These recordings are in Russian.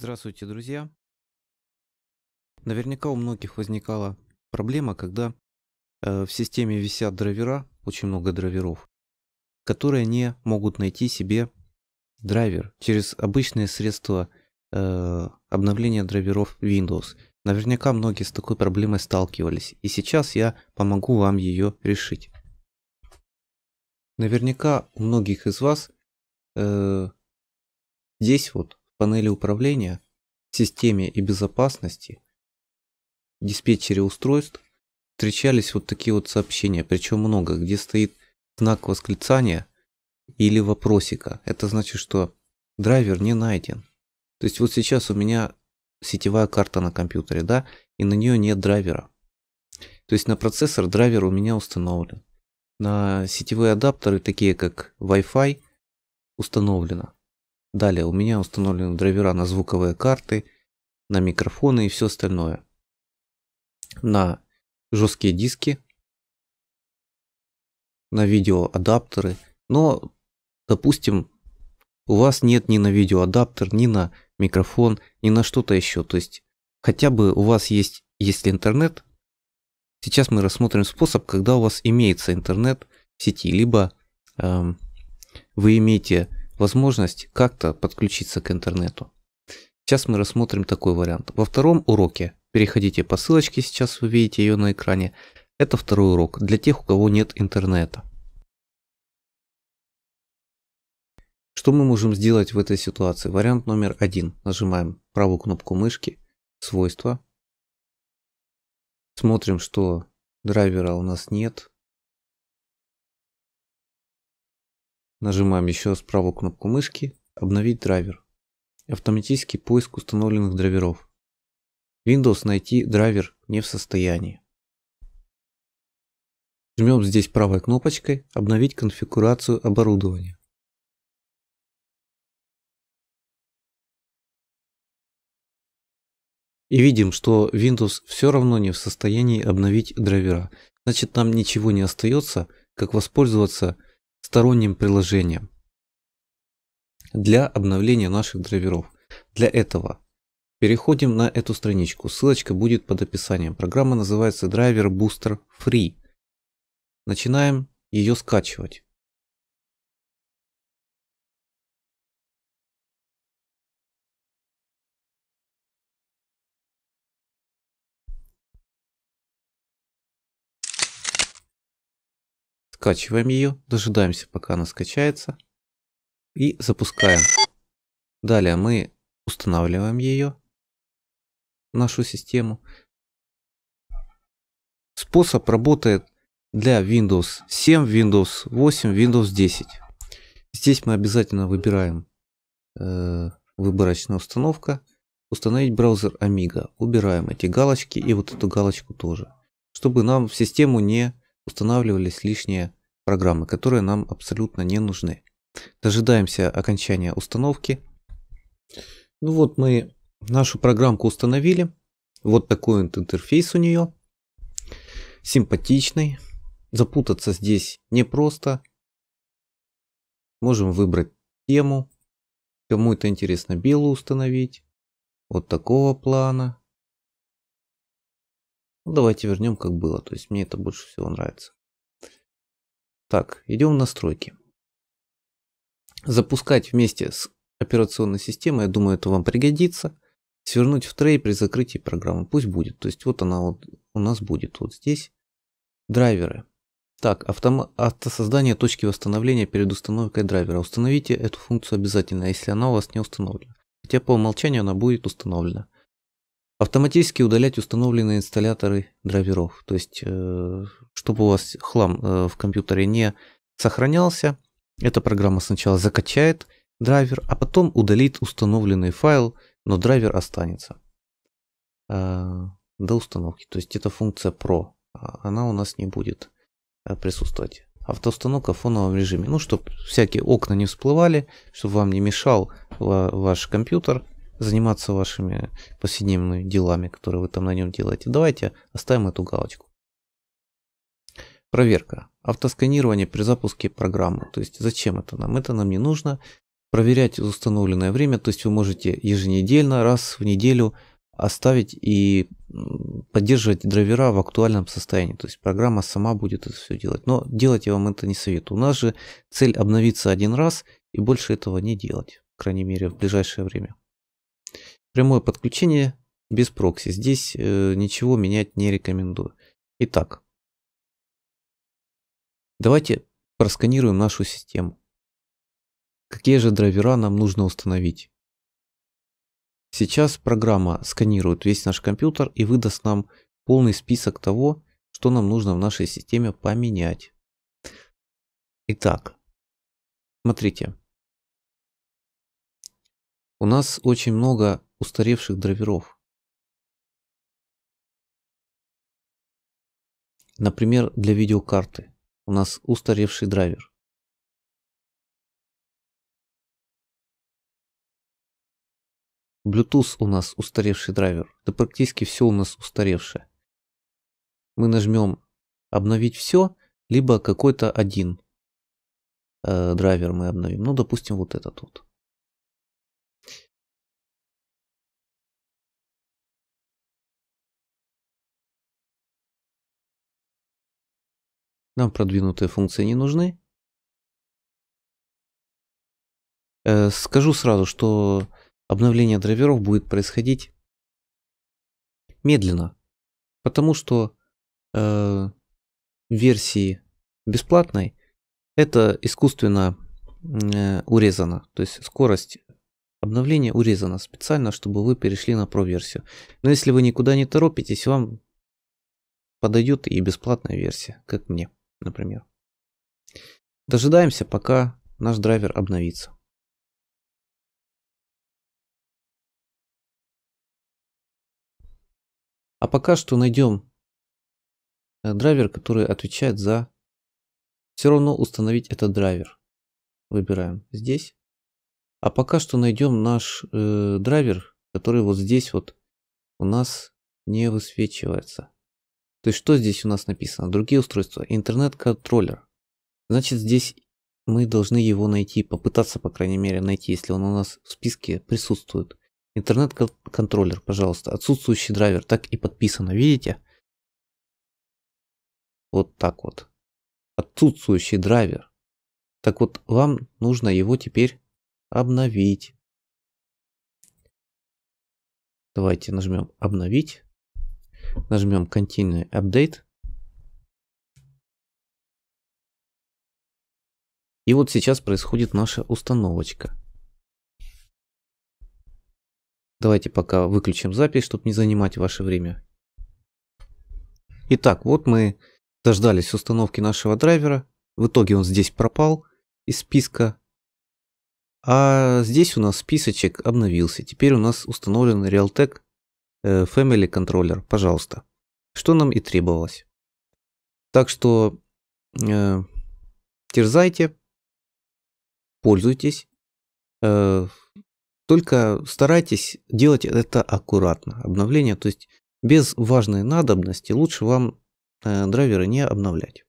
Здравствуйте, друзья! Наверняка у многих возникала проблема, когда э, в системе висят драйвера, очень много драйверов, которые не могут найти себе драйвер через обычные средства э, обновления драйверов Windows. Наверняка многие с такой проблемой сталкивались, и сейчас я помогу вам ее решить. Наверняка у многих из вас э, здесь вот панели управления, системе и безопасности, диспетчере устройств встречались вот такие вот сообщения, причем много, где стоит знак восклицания или вопросика. Это значит, что драйвер не найден. То есть вот сейчас у меня сетевая карта на компьютере, да, и на нее нет драйвера. То есть на процессор драйвер у меня установлен. На сетевые адаптеры, такие как Wi-Fi, установлено. Далее у меня установлены драйвера на звуковые карты, на микрофоны и все остальное. На жесткие диски, на видеоадаптеры. Но, допустим, у вас нет ни на видеоадаптер, ни на микрофон, ни на что-то еще. То есть хотя бы у вас есть, если интернет, сейчас мы рассмотрим способ, когда у вас имеется интернет в сети, либо эм, вы имеете возможность как-то подключиться к интернету. Сейчас мы рассмотрим такой вариант. Во втором уроке, переходите по ссылочке, сейчас вы видите ее на экране, это второй урок для тех, у кого нет интернета. Что мы можем сделать в этой ситуации? Вариант номер один. Нажимаем правую кнопку мышки, свойства. Смотрим, что драйвера у нас нет, Нажимаем еще раз правую кнопку мышки «Обновить драйвер». Автоматический поиск установленных драйверов. Windows найти драйвер не в состоянии. Жмем здесь правой кнопочкой «Обновить конфигурацию оборудования». И видим, что Windows все равно не в состоянии обновить драйвера. Значит, нам ничего не остается, как воспользоваться сторонним приложением для обновления наших драйверов. Для этого переходим на эту страничку. Ссылочка будет под описанием. Программа называется Driver Booster Free. Начинаем ее скачивать. скачиваем ее, дожидаемся пока она скачается и запускаем. Далее мы устанавливаем ее, нашу систему. Способ работает для Windows 7, Windows 8, Windows 10. Здесь мы обязательно выбираем э, выборочная установка. Установить браузер Amiga. Убираем эти галочки и вот эту галочку тоже. Чтобы нам в систему не устанавливались лишние программы, которые нам абсолютно не нужны. Дожидаемся окончания установки. Ну вот мы нашу программку установили. Вот такой вот интерфейс у нее. Симпатичный. Запутаться здесь непросто. Можем выбрать тему. Кому это интересно, белую установить. Вот такого плана. Ну, давайте вернем как было. То есть мне это больше всего нравится. Так, идем в настройки. Запускать вместе с операционной системой, я думаю, это вам пригодится. Свернуть в трей при закрытии программы, пусть будет. То есть вот она вот у нас будет вот здесь. Драйверы. Так, автом... автосоздание точки восстановления перед установкой драйвера. Установите эту функцию обязательно, если она у вас не установлена. Хотя по умолчанию она будет установлена автоматически удалять установленные инсталляторы драйверов. То есть, э, чтобы у вас хлам э, в компьютере не сохранялся, эта программа сначала закачает драйвер, а потом удалит установленный файл, но драйвер останется э, до установки. То есть эта функция Pro, а, она у нас не будет присутствовать. Автоустановка в фоновом режиме. Ну, чтобы всякие окна не всплывали, чтобы вам не мешал ваш компьютер заниматься вашими повседневными делами, которые вы там на нем делаете. Давайте оставим эту галочку. Проверка. Автосканирование при запуске программы. То есть зачем это нам? Это нам не нужно. Проверять установленное время. То есть вы можете еженедельно, раз в неделю оставить и поддерживать драйвера в актуальном состоянии. То есть программа сама будет это все делать. Но делать я вам это не советую. У нас же цель обновиться один раз и больше этого не делать. По крайней мере в ближайшее время. Прямое подключение без прокси. Здесь э, ничего менять не рекомендую. Итак, давайте просканируем нашу систему. Какие же драйвера нам нужно установить? Сейчас программа сканирует весь наш компьютер и выдаст нам полный список того, что нам нужно в нашей системе поменять. Итак, смотрите. У нас очень много устаревших драйверов. Например, для видеокарты у нас устаревший драйвер. Bluetooth у нас устаревший драйвер. Да практически все у нас устаревшее. Мы нажмем обновить все, либо какой-то один э, драйвер мы обновим. Ну, допустим, вот этот вот. Нам продвинутые функции не нужны. Э, скажу сразу, что обновление драйверов будет происходить медленно, потому что э, версии бесплатной это искусственно э, урезано, то есть скорость обновления урезана специально, чтобы вы перешли на про версию. Но если вы никуда не торопитесь, вам подойдет и бесплатная версия, как мне например. Дожидаемся, пока наш драйвер обновится. А пока что найдем э, драйвер, который отвечает за... Все равно установить этот драйвер. Выбираем здесь. А пока что найдем наш э, драйвер, который вот здесь вот у нас не высвечивается. То есть что здесь у нас написано? Другие устройства. Интернет-контроллер. Значит, здесь мы должны его найти, попытаться, по крайней мере, найти, если он у нас в списке присутствует. Интернет-контроллер, пожалуйста. Отсутствующий драйвер. Так и подписано, видите? Вот так вот. Отсутствующий драйвер. Так вот, вам нужно его теперь обновить. Давайте нажмем обновить. Нажмем Continue Update. И вот сейчас происходит наша установочка. Давайте пока выключим запись, чтобы не занимать ваше время. Итак, вот мы дождались установки нашего драйвера. В итоге он здесь пропал из списка. А здесь у нас списочек обновился. Теперь у нас установлен Realtek Э, family Controller, пожалуйста. Что нам и требовалось. Так что э, терзайте, пользуйтесь, э, только старайтесь делать это аккуратно. Обновление, то есть без важной надобности лучше вам э, драйверы не обновлять.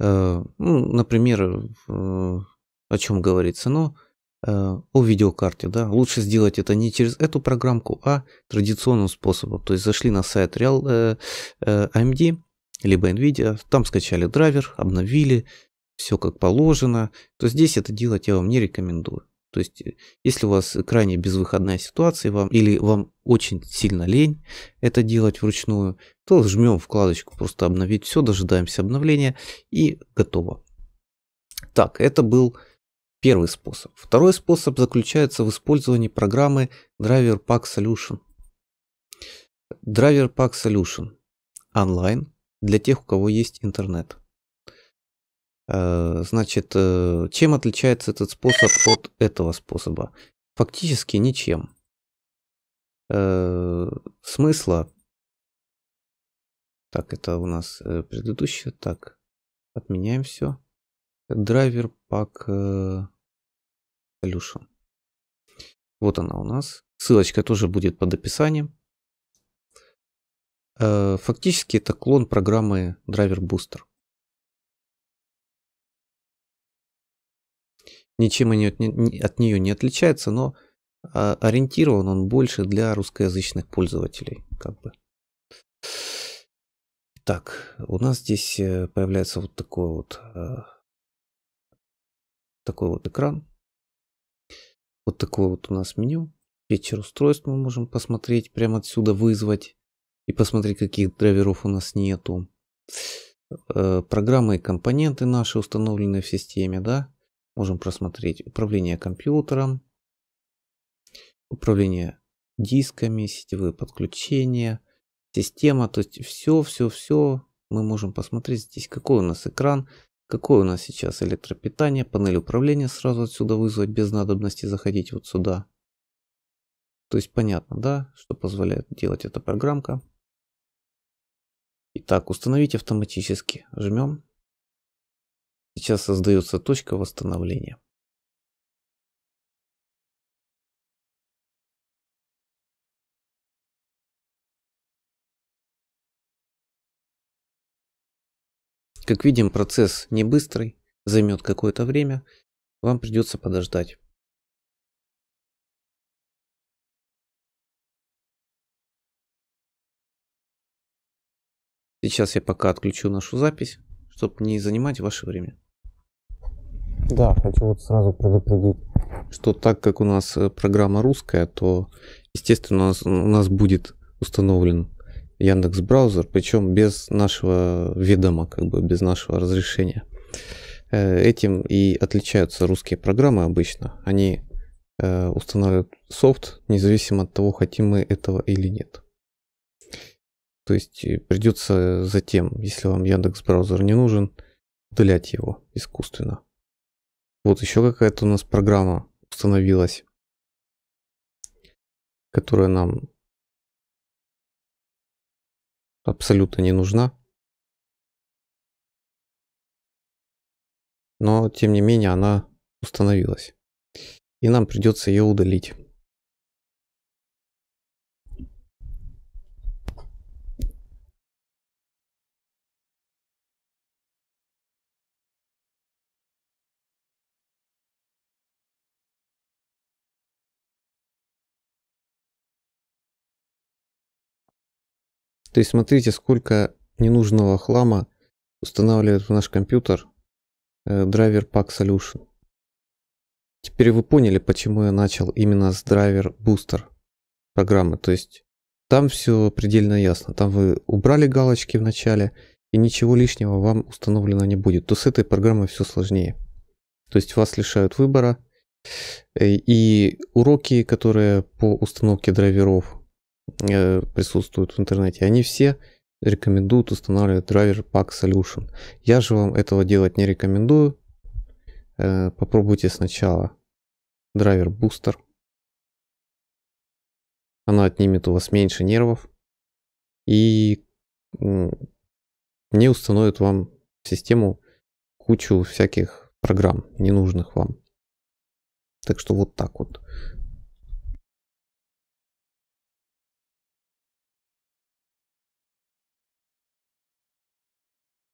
Э, ну, например, э, о чем говорится, но Э, о видеокарте. Да? Лучше сделать это не через эту программку, а традиционным способом. То есть зашли на сайт Real э, э, AMD, либо NVIDIA, там скачали драйвер, обновили, все как положено. То здесь это делать я вам не рекомендую. То есть, если у вас крайне безвыходная ситуация, вам или вам очень сильно лень это делать вручную, то жмем вкладочку просто обновить все, дожидаемся обновления и готово. Так, это был Первый способ. Второй способ заключается в использовании программы Driver Pack Solution. Driver Pack Solution онлайн для тех, у кого есть интернет. Э, значит, э, чем отличается этот способ от этого способа? Фактически ничем. Э, смысла. Так, это у нас предыдущее. Так, отменяем все. Драйвер пак Solution. Вот она у нас. Ссылочка тоже будет под описанием. Э, фактически это клон программы Driver Booster. Ничем они от, от нее не отличается, но а, ориентирован он больше для русскоязычных пользователей. Как бы. Так, у нас здесь э, появляется вот такой вот э, такой вот экран. Вот такое вот у нас меню. Вечер устройств мы можем посмотреть, прямо отсюда вызвать. И посмотреть, каких драйверов у нас нету. Э, программы и компоненты наши установлены в системе, да. Можем просмотреть управление компьютером, управление дисками, сетевые подключения, система, то есть все, все, все мы можем посмотреть здесь, какой у нас экран, Какое у нас сейчас электропитание, панель управления сразу отсюда вызвать без надобности заходить вот сюда. То есть понятно, да, что позволяет делать эта программка. Итак, установить автоматически. Жмем. Сейчас создается точка восстановления. Как видим, процесс не быстрый, займет какое-то время, вам придется подождать. Сейчас я пока отключу нашу запись, чтобы не занимать ваше время. Да, хочу вот сразу предупредить, что так как у нас э, программа русская, то, естественно, у нас, у нас будет установлен Яндекс браузер, причем без нашего ведома, как бы без нашего разрешения. Э, этим и отличаются русские программы обычно. Они э, устанавливают софт, независимо от того, хотим мы этого или нет. То есть э, придется затем, если вам Яндекс браузер не нужен, удалять его искусственно. Вот еще какая-то у нас программа установилась, которая нам абсолютно не нужна. Но, тем не менее, она установилась. И нам придется ее удалить. То есть смотрите, сколько ненужного хлама устанавливает в наш компьютер э, драйвер Pack Solution. Теперь вы поняли, почему я начал именно с драйвер Booster программы. То есть там все предельно ясно. Там вы убрали галочки в начале, и ничего лишнего вам установлено не будет. То с этой программой все сложнее. То есть вас лишают выбора. Э, и уроки, которые по установке драйверов, Э, присутствуют в интернете, они все рекомендуют устанавливать драйвер Pack Solution. Я же вам этого делать не рекомендую. Э, попробуйте сначала драйвер Booster. Она отнимет у вас меньше нервов и не установит вам в систему кучу всяких программ, ненужных вам. Так что вот так вот.